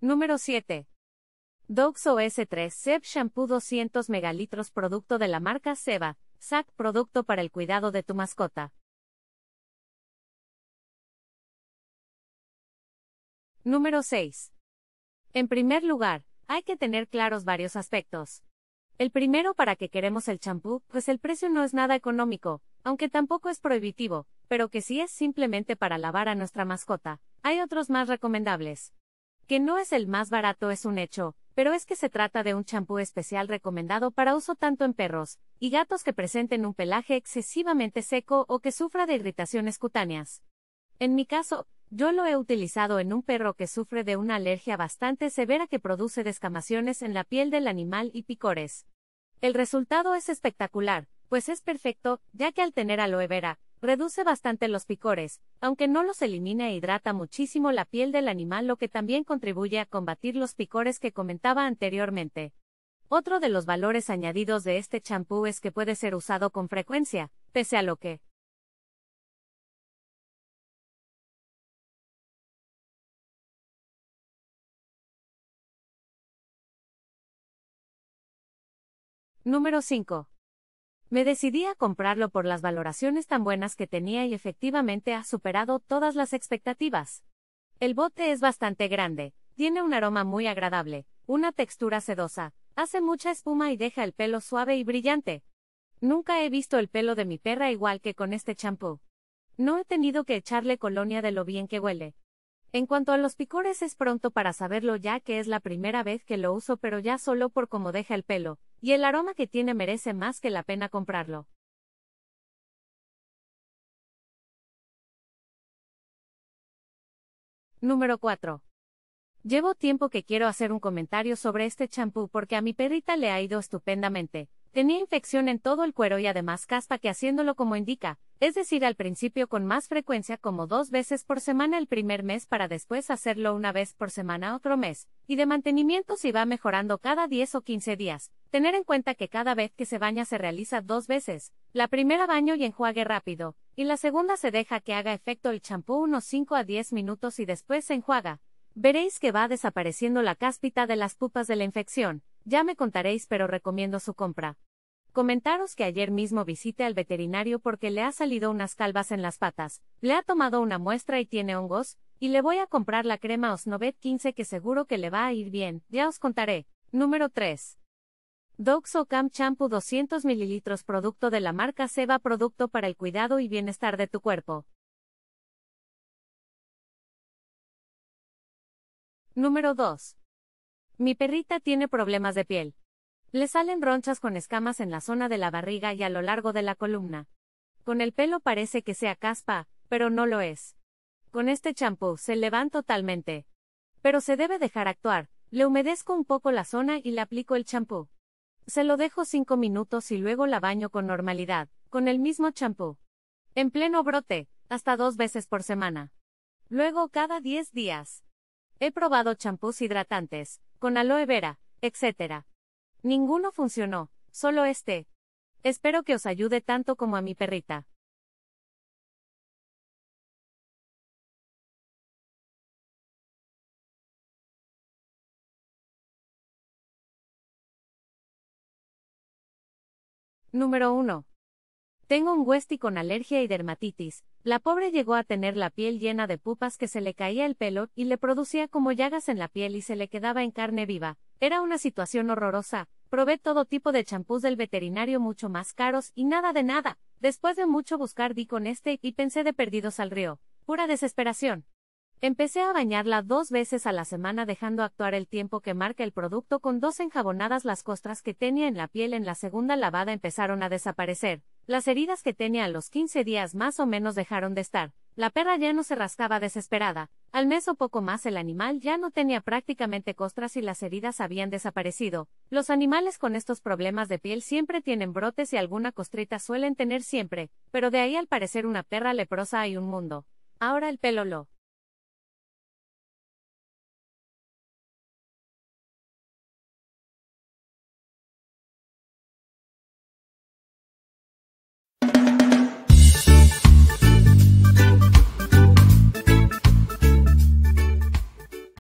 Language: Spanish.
Número 7. Dogs OS3 Seb Shampoo 200 megalitros producto de la marca Seba, SAC producto para el cuidado de tu mascota. Número 6. En primer lugar, hay que tener claros varios aspectos. El primero para que queremos el champú, pues el precio no es nada económico, aunque tampoco es prohibitivo, pero que si es simplemente para lavar a nuestra mascota, hay otros más recomendables que no es el más barato es un hecho, pero es que se trata de un champú especial recomendado para uso tanto en perros y gatos que presenten un pelaje excesivamente seco o que sufra de irritaciones cutáneas. En mi caso, yo lo he utilizado en un perro que sufre de una alergia bastante severa que produce descamaciones en la piel del animal y picores. El resultado es espectacular, pues es perfecto, ya que al tener aloe vera, Reduce bastante los picores, aunque no los elimina e hidrata muchísimo la piel del animal, lo que también contribuye a combatir los picores que comentaba anteriormente. Otro de los valores añadidos de este champú es que puede ser usado con frecuencia, pese a lo que Número 5. Me decidí a comprarlo por las valoraciones tan buenas que tenía y efectivamente ha superado todas las expectativas. El bote es bastante grande, tiene un aroma muy agradable, una textura sedosa, hace mucha espuma y deja el pelo suave y brillante. Nunca he visto el pelo de mi perra igual que con este champú. No he tenido que echarle colonia de lo bien que huele, en cuanto a los picores es pronto para saberlo ya que es la primera vez que lo uso pero ya solo por cómo deja el pelo, y el aroma que tiene merece más que la pena comprarlo. Número 4. Llevo tiempo que quiero hacer un comentario sobre este champú porque a mi perrita le ha ido estupendamente, Tenía infección en todo el cuero y además caspa que haciéndolo como indica, es decir, al principio con más frecuencia como dos veces por semana el primer mes para después hacerlo una vez por semana otro mes, y de mantenimiento si va mejorando cada 10 o 15 días. Tener en cuenta que cada vez que se baña se realiza dos veces, la primera baño y enjuague rápido, y la segunda se deja que haga efecto el champú unos 5 a 10 minutos y después se enjuaga. Veréis que va desapareciendo la cáspita de las pupas de la infección ya me contaréis pero recomiendo su compra. Comentaros que ayer mismo visité al veterinario porque le ha salido unas calvas en las patas, le ha tomado una muestra y tiene hongos, y le voy a comprar la crema Osnovet 15 que seguro que le va a ir bien, ya os contaré. Número 3. Cam Shampoo 200 ml producto de la marca Seba producto para el cuidado y bienestar de tu cuerpo. Número 2. Mi perrita tiene problemas de piel. Le salen ronchas con escamas en la zona de la barriga y a lo largo de la columna. Con el pelo parece que sea caspa, pero no lo es. Con este champú se levanta totalmente. Pero se debe dejar actuar, le humedezco un poco la zona y le aplico el champú. Se lo dejo 5 minutos y luego la baño con normalidad, con el mismo champú. En pleno brote, hasta dos veces por semana. Luego cada 10 días. He probado champús hidratantes, con aloe vera, etc. Ninguno funcionó, solo este. Espero que os ayude tanto como a mi perrita. Número 1. Tengo un huesti con alergia y dermatitis. La pobre llegó a tener la piel llena de pupas que se le caía el pelo y le producía como llagas en la piel y se le quedaba en carne viva. Era una situación horrorosa. Probé todo tipo de champús del veterinario mucho más caros y nada de nada. Después de mucho buscar di con este y pensé de perdidos al río. Pura desesperación. Empecé a bañarla dos veces a la semana dejando actuar el tiempo que marca el producto con dos enjabonadas las costras que tenía en la piel en la segunda lavada empezaron a desaparecer. Las heridas que tenía a los 15 días más o menos dejaron de estar. La perra ya no se rascaba desesperada. Al mes o poco más el animal ya no tenía prácticamente costras y las heridas habían desaparecido. Los animales con estos problemas de piel siempre tienen brotes y alguna costrita suelen tener siempre, pero de ahí al parecer una perra leprosa hay un mundo. Ahora el pelo lo